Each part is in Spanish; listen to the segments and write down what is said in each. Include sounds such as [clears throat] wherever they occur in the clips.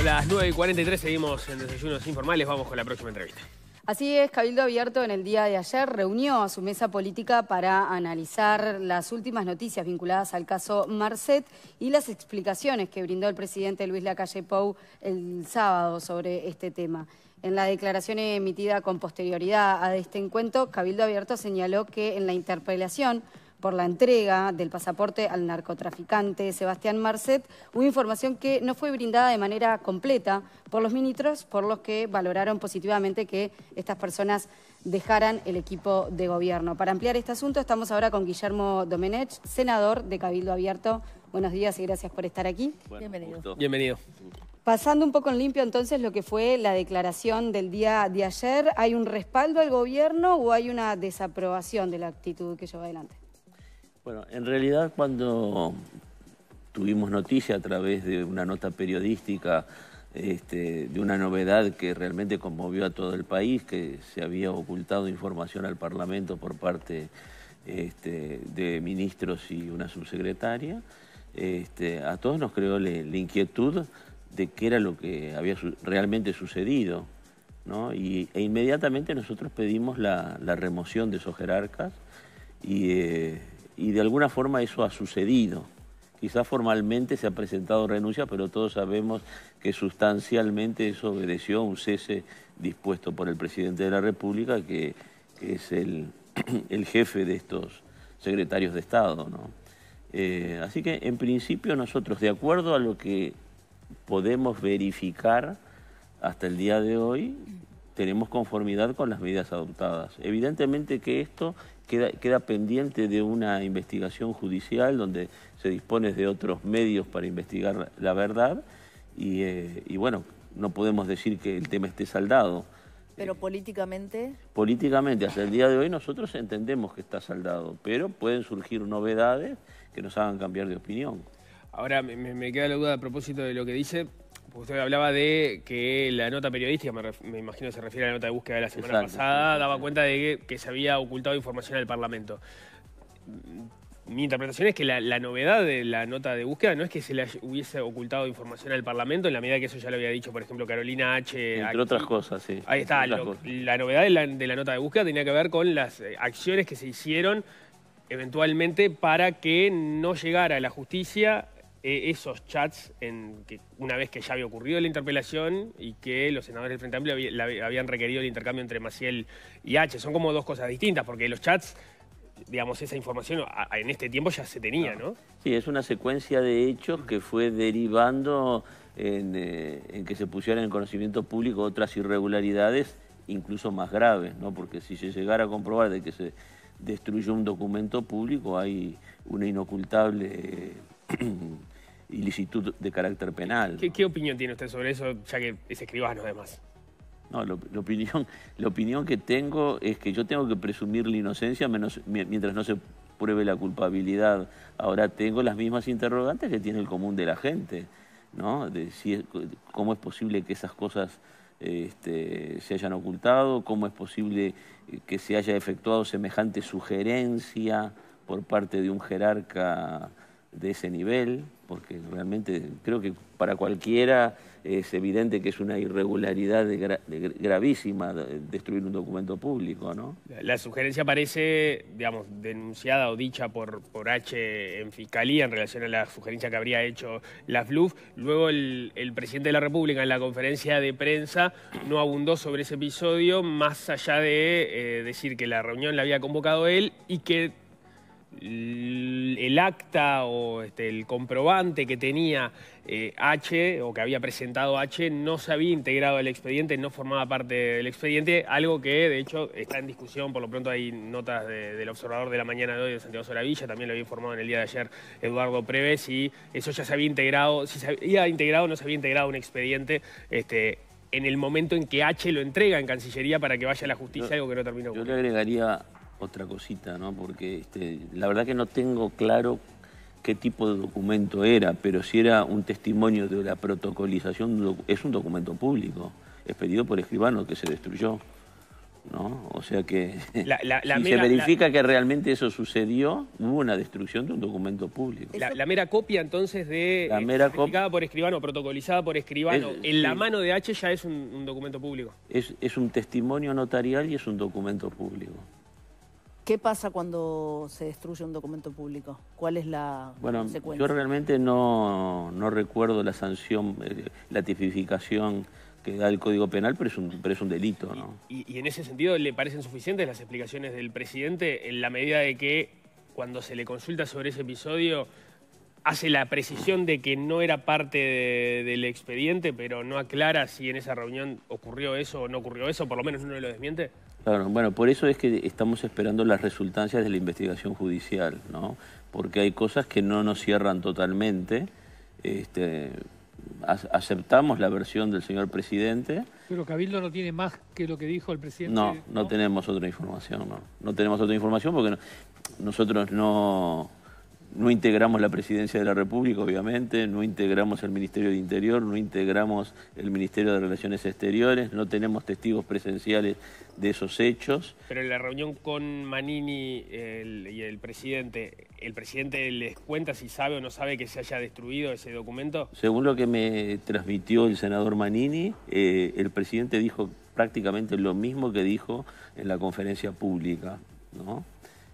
A las 9 y 43, seguimos en Desayunos Informales, vamos con la próxima entrevista. Así es, Cabildo Abierto en el día de ayer reunió a su mesa política para analizar las últimas noticias vinculadas al caso Marcet y las explicaciones que brindó el presidente Luis Lacalle Pou el sábado sobre este tema. En la declaración emitida con posterioridad a este encuentro, Cabildo Abierto señaló que en la interpelación por la entrega del pasaporte al narcotraficante Sebastián Marcet, una información que no fue brindada de manera completa por los ministros, por los que valoraron positivamente que estas personas dejaran el equipo de gobierno. Para ampliar este asunto estamos ahora con Guillermo Domenech, senador de Cabildo Abierto. Buenos días y gracias por estar aquí. Bienvenido. Bienvenido. Pasando un poco en limpio entonces lo que fue la declaración del día de ayer, ¿hay un respaldo al gobierno o hay una desaprobación de la actitud que lleva adelante? Bueno, en realidad cuando tuvimos noticia a través de una nota periodística este, de una novedad que realmente conmovió a todo el país, que se había ocultado información al Parlamento por parte este, de ministros y una subsecretaria, este, a todos nos creó la, inquietud de qué era lo que había realmente sucedido. ¿no? Y, e inmediatamente nosotros pedimos la, remoción de esos jerarcas y eh, y de alguna forma eso ha sucedido. Quizás formalmente se ha presentado renuncia, pero todos sabemos que sustancialmente eso obedeció a un cese dispuesto por el presidente de la República, que, es el, [clears throat] jefe de estos secretarios de Estado. Eh, así que, en principio, nosotros, de acuerdo a lo que podemos verificar hasta el día de hoy, tenemos conformidad con las medidas adoptadas. Evidentemente que esto queda, pendiente de una investigación judicial donde se dispone de otros medios para investigar la verdad y, eh, bueno, no podemos decir que el tema esté saldado. Pero eh, políticamente. Políticamente, hasta el día de hoy nosotros entendemos que está saldado, pero pueden surgir novedades que nos hagan cambiar de opinión. Ahora me queda la duda a propósito de lo que dice, Usted hablaba de que la nota periodística, me, me, imagino se refiere a la nota de búsqueda de la semana pasada, daba cuenta de que, se había ocultado información al Parlamento. Mi interpretación es que la, novedad de la nota de búsqueda no es que se le hubiese ocultado información al Parlamento, en la medida que eso ya lo había dicho, por ejemplo, Carolina H. Entre otras cosas, sí. Ahí está, la novedad de la nota de búsqueda tenía que ver con las eh, acciones que se hicieron eventualmente para que no llegara a la justicia eh, esos chats en que una vez que ya había ocurrido la interpelación y que los senadores del Frente Amplio habían requerido el intercambio entre Maciel y H. Son como dos cosas distintas, porque los chats, digamos, esa información en este tiempo ya se tenía, ¿no? Sí, es una secuencia de hechos que fue derivando eh, en, que se pusieran en conocimiento público otras irregularidades, incluso más graves, ¿no? Porque si se llegara a comprobar de que se destruyó un documento público, hay una inocultable... [clears throat] ilicitud de carácter penal. ¿Qué, opinión tiene usted sobre eso, ya que es escribano además? No, la, opinión, [laughs] la opinión que tengo es que yo tengo que presumir la inocencia mientras no se pruebe la culpabilidad. Ahora tengo las mismas interrogantes que tiene el común de la gente, ¿no? cómo es posible que esas cosas este, se hayan ocultado, cómo es posible que se haya efectuado semejante sugerencia por parte de un jerarca de ese nivel, porque realmente creo que para cualquiera es evidente que es una irregularidad gravísima destruir un documento público, ¿no? La sugerencia parece, digamos, denunciada o dicha por, por H en Fiscalía en relación a la sugerencia que habría hecho la FLUF. Luego el, presidente de la República en la conferencia de prensa no abundó sobre ese episodio, más allá de eh, decir que la reunión la había convocado él y que el acta o este, el comprobante que tenía eh, H o que había presentado H no se había integrado al expediente, no formaba parte del expediente, algo que de hecho está en discusión, por lo pronto hay notas del observador de la mañana de hoy de Santiago Soravilla, también lo había informado en el día de ayer Eduardo Preves, y eso ya se había integrado, si se había integrado o no se había integrado un expediente este, en el momento en que H lo entrega en Cancillería para que vaya a la justicia, algo que no terminó. Yo le agregaría otra cosita, ¿no? Porque este, la verdad que no tengo claro qué tipo de documento era, pero si era un testimonio de la protocolización, es un documento público, expedido por escribano que se destruyó. ¿No? O sea que [laughs] si se verifica que realmente eso sucedió, hubo una destrucción de un documento público. La, mera copia entonces de la eh, mera copia, por escribano, protocolizada por escribano, en la mano de H ya es un, documento público. es un testimonio notarial y es un documento público. ¿Qué pasa cuando se destruye un documento público? ¿Cuál es la bueno, consecuencia? Yo realmente no, recuerdo la sanción, eh, la tipificación que da el Código Penal, pero es un, delito. Y, en ese sentido, ¿le parecen suficientes las explicaciones del presidente en la medida de que cuando se le consulta sobre ese episodio hace la precisión de que no era parte del expediente, pero no aclara si en esa reunión ocurrió eso o no ocurrió eso, por lo menos uno lo desmiente? Claro, bueno, por eso es que estamos esperando las resultancias de la investigación judicial, ¿no? Porque hay cosas que no nos cierran totalmente. Este, aceptamos la versión del señor presidente. Pero Cabildo no tiene más que lo que dijo el presidente. No, no, tenemos otra información, no. No tenemos otra información porque nosotros no no integramos la Presidencia de la República, obviamente, no integramos el Ministerio de Interior, no integramos el Ministerio de Relaciones Exteriores, no tenemos testigos presenciales de esos hechos. Pero en la reunión con Manini y el presidente, ¿el presidente les cuenta si sabe o no sabe que se haya destruido ese documento? Según lo que me transmitió el senador Manini, eh, el presidente dijo prácticamente lo mismo que dijo en la conferencia pública, ¿no?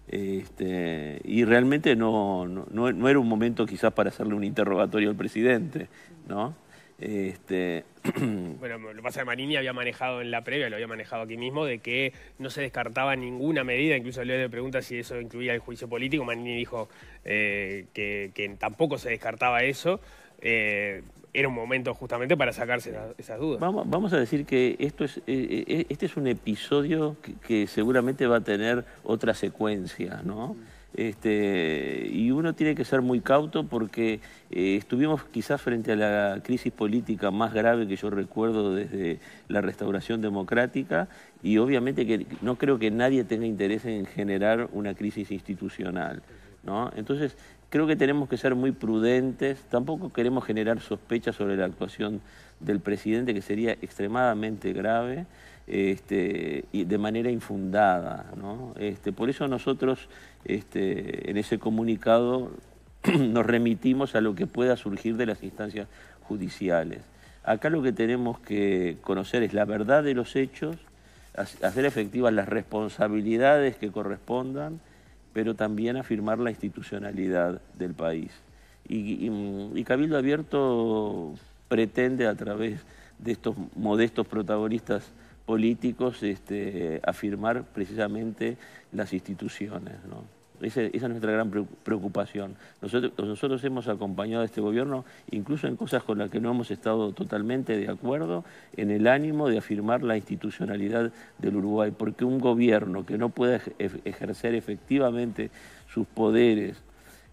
Este, y realmente no, no, era un momento quizás para hacerle un interrogatorio al presidente, ¿no? Este, [clears throat] bueno, lo que pasa es que Marini había manejado en la previa, lo había manejado aquí mismo, de que no se descartaba ninguna medida, incluso le de preguntas si eso incluía el juicio político, Marini dijo eh, que, tampoco se descartaba eso. Eh, era un momento justamente para sacarse esas dudas. Vamos, a decir que esto es, eh, eh, este es un episodio que, seguramente va a tener otra secuencia, ¿no? Este, y uno tiene que ser muy cauto porque eh, estuvimos quizás frente a la crisis política más grave que yo recuerdo desde la restauración democrática y obviamente que no creo que nadie tenga interés en generar una crisis institucional. ¿no? Entonces, Creo que tenemos que ser muy prudentes, tampoco queremos generar sospechas sobre la actuación del presidente, que sería extremadamente grave este, y de manera infundada. Este, por eso nosotros este, en ese comunicado [clears throat] nos remitimos a lo que pueda surgir de las instancias judiciales. Acá lo que tenemos que conocer es la verdad de los hechos, hacer efectivas las responsabilidades que correspondan pero también afirmar la institucionalidad del país. Y, Cabildo Abierto pretende a través de estos modestos protagonistas políticos este, afirmar precisamente las instituciones. ¿no? Esa, es nuestra gran preocupación. Nosotros, hemos acompañado a este gobierno, incluso en cosas con las que no hemos estado totalmente de acuerdo, en el ánimo de afirmar la institucionalidad del Uruguay, porque un gobierno que no pueda ejercer efectivamente sus poderes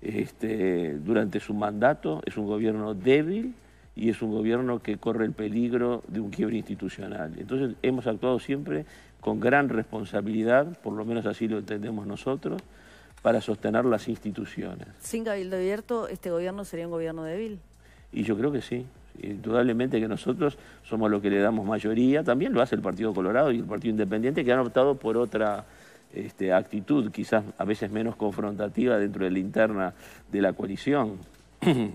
este, durante su mandato es un gobierno débil y es un gobierno que corre el peligro de un quiebre institucional. Entonces hemos actuado siempre con gran responsabilidad, por lo menos así lo entendemos nosotros, para sostener las instituciones. Sin Cabildo Abierto, ¿este gobierno sería un gobierno débil? Y yo creo que sí. Indudablemente que nosotros somos los que le damos mayoría. También lo hace el Partido Colorado y el Partido Independiente, que han optado por otra este, actitud, quizás a veces menos confrontativa dentro de la interna de la coalición. [clears throat]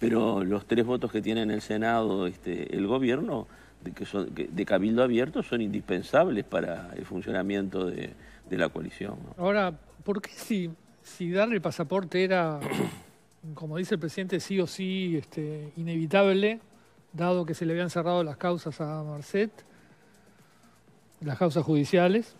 Pero los tres votos que tiene en el Senado este, el gobierno de, que son, de cabildo abierto son indispensables para el funcionamiento de, de la coalición. Ahora, ¿por qué si, si darle pasaporte era, [clears throat] como dice el presidente, sí o sí este, inevitable, dado que se le habían cerrado las causas a Marcet, las causas judiciales,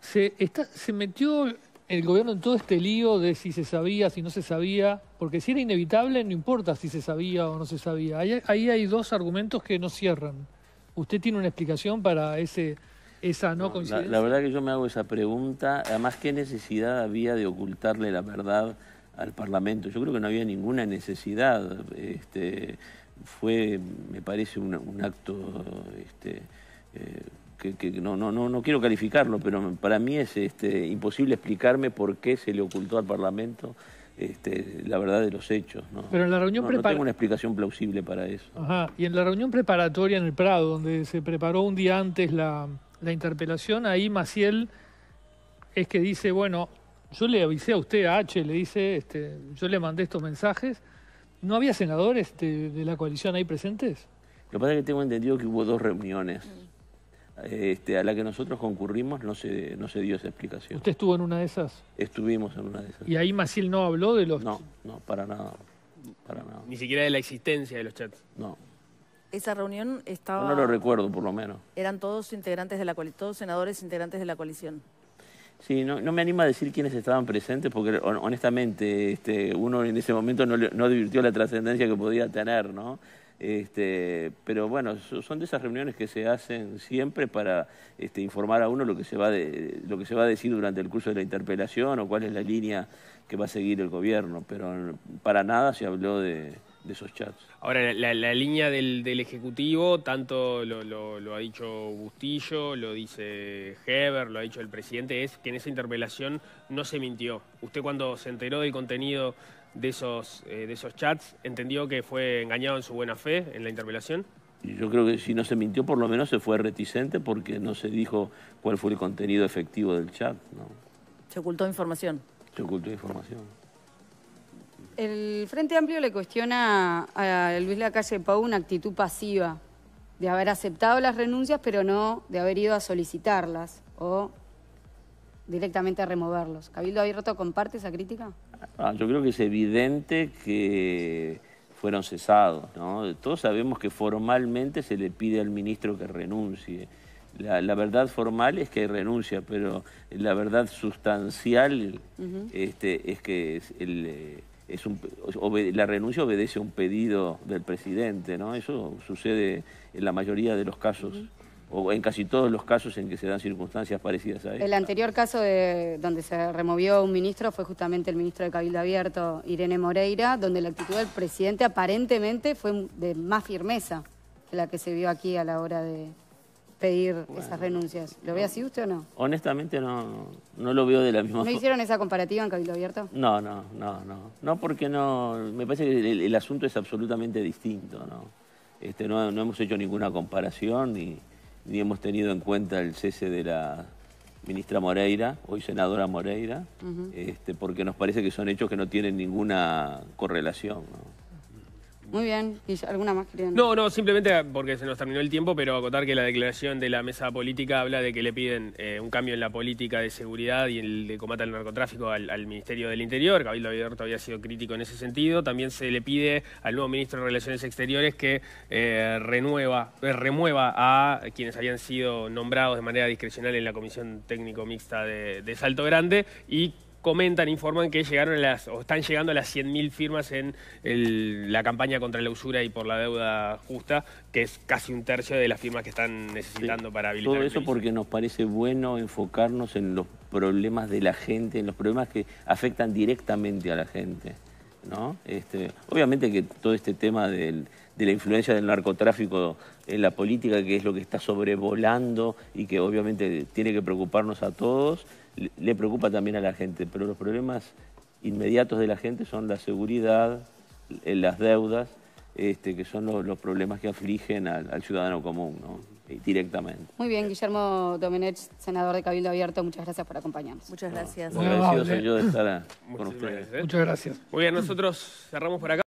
se, está, se metió el gobierno en todo este lío de si se sabía, si no se sabía, porque si era inevitable no importa si se sabía o no se sabía. ahí hay dos argumentos que no cierran. ¿Usted tiene una explicación para ese esa no, La, verdad que yo me hago esa pregunta. Además, ¿qué necesidad había de ocultarle la verdad al Parlamento? Yo creo que no había ninguna necesidad. Este, fue, me parece, un, acto este, eh, que, no, no, no, quiero calificarlo, pero para mí es este, imposible explicarme por qué se le ocultó al Parlamento este, la verdad de los hechos. ¿no? Pero en la reunión no, tengo una explicación plausible para eso. Ajá. Y en la reunión preparatoria en el Prado, donde se preparó un día antes la, la interpelación, ahí Maciel es que dice, bueno, yo le avisé a usted, a H, le dice, este, yo le mandé estos mensajes. ¿No había senadores de, la coalición ahí presentes? Lo que pasa es que tengo entendido que hubo dos reuniones. Este, a la que nosotros concurrimos no se, no se dio esa explicación. ¿Usted estuvo en una de esas? Estuvimos en una de esas. ¿Y ahí Maciel no habló de los...? No, no, para nada. Para nada. Ni siquiera de la existencia de los chats. No. Esa reunión estaba... No, lo recuerdo, por lo menos. Eran todos integrantes de la todos senadores integrantes de la coalición. Sí, no, me anima a decir quiénes estaban presentes porque honestamente este, uno en ese momento no, no divirtió la trascendencia que podía tener, ¿no? Este, pero bueno, son de esas reuniones que se hacen siempre para este, informar a uno lo que, se va de, lo que se va a decir durante el curso de la interpelación o cuál es la línea que va a seguir el gobierno, pero para nada se habló de, Ahora, la, línea del, Ejecutivo, tanto lo, ha dicho Bustillo, lo dice Heber, lo ha dicho el presidente, es que en esa interpelación no se mintió. Usted cuando se enteró del contenido de esos, eh, de esos chats, ¿entendió que fue engañado en su buena fe en la interpelación? Yo creo que si no se mintió, por lo menos se fue reticente porque no se dijo cuál fue el contenido efectivo del chat. Se ocultó información. Se ocultó información el Frente Amplio le cuestiona a Luis Lacalle Pau una actitud pasiva de haber aceptado las renuncias, pero no de haber ido a solicitarlas o directamente a removerlos. ¿Cabildo Abierto comparte esa crítica? Ah, yo creo que es evidente que fueron cesados. Todos sabemos que formalmente se le pide al ministro que renuncie. La, verdad formal es que renuncia, pero la verdad sustancial este, es que el eh, un, la renuncia obedece a un pedido del presidente, ¿no? Eso sucede en la mayoría de los casos. O en casi todos los casos en que se dan circunstancias parecidas a eso. El anterior caso donde se removió un ministro fue justamente el ministro de Cabildo Abierto, Irene Moreira, donde la actitud del presidente aparentemente fue de más firmeza que la que se vio aquí a la hora de, pedir esas renuncias. ¿Lo ve así usted o no? Honestamente no, no lo veo de la misma forma. ¿No hicieron esa comparativa en Cabildo Abierto? No, no, no, no. No porque no, me parece que el, asunto es absolutamente distinto, ¿no? Este, no, hemos hecho ninguna comparación ni, hemos tenido en cuenta el cese de la ministra Moreira, hoy senadora Moreira, este, porque nos parece que son hechos que no tienen ninguna correlación. ¿no? Muy bien. alguna más querida? No, no, simplemente porque se nos terminó el tiempo, pero acotar que la declaración de la mesa política habla de que le piden eh, un cambio en la política de seguridad y el de combate al narcotráfico al, Ministerio del Interior. Cabildo Abierto había sido crítico en ese sentido. También se le pide al nuevo ministro de Relaciones Exteriores que eh, renueva, eh, remueva a quienes habían sido nombrados de manera discrecional en la Comisión Técnico Mixta de, de Salto Grande y comentan, informan que llegaron las, o están llegando a las 100.000 firmas en la campaña contra la usura y por la deuda justa, que es casi un tercio de las firmas que están necesitando para habilitar. Todo eso porque nos parece bueno enfocarnos en los problemas de la gente, en los problemas que afectan directamente a la gente. ¿no? Este, obviamente que todo este tema del de la influencia del narcotráfico en la política, que es lo que está sobrevolando y que obviamente tiene que preocuparnos a todos, le preocupa también a la gente, pero los problemas inmediatos de la gente son la seguridad, eh, las deudas, este, que son los, problemas que afligen al, ciudadano común, ¿no? directamente. Muy bien, Guillermo Domenech, senador de Cabildo Abierto, muchas gracias por acompañarnos. Muchas gracias. muy agradecido soy yo de estar con ustedes. ¿eh? Muchas gracias. Muy bien, nosotros cerramos por acá.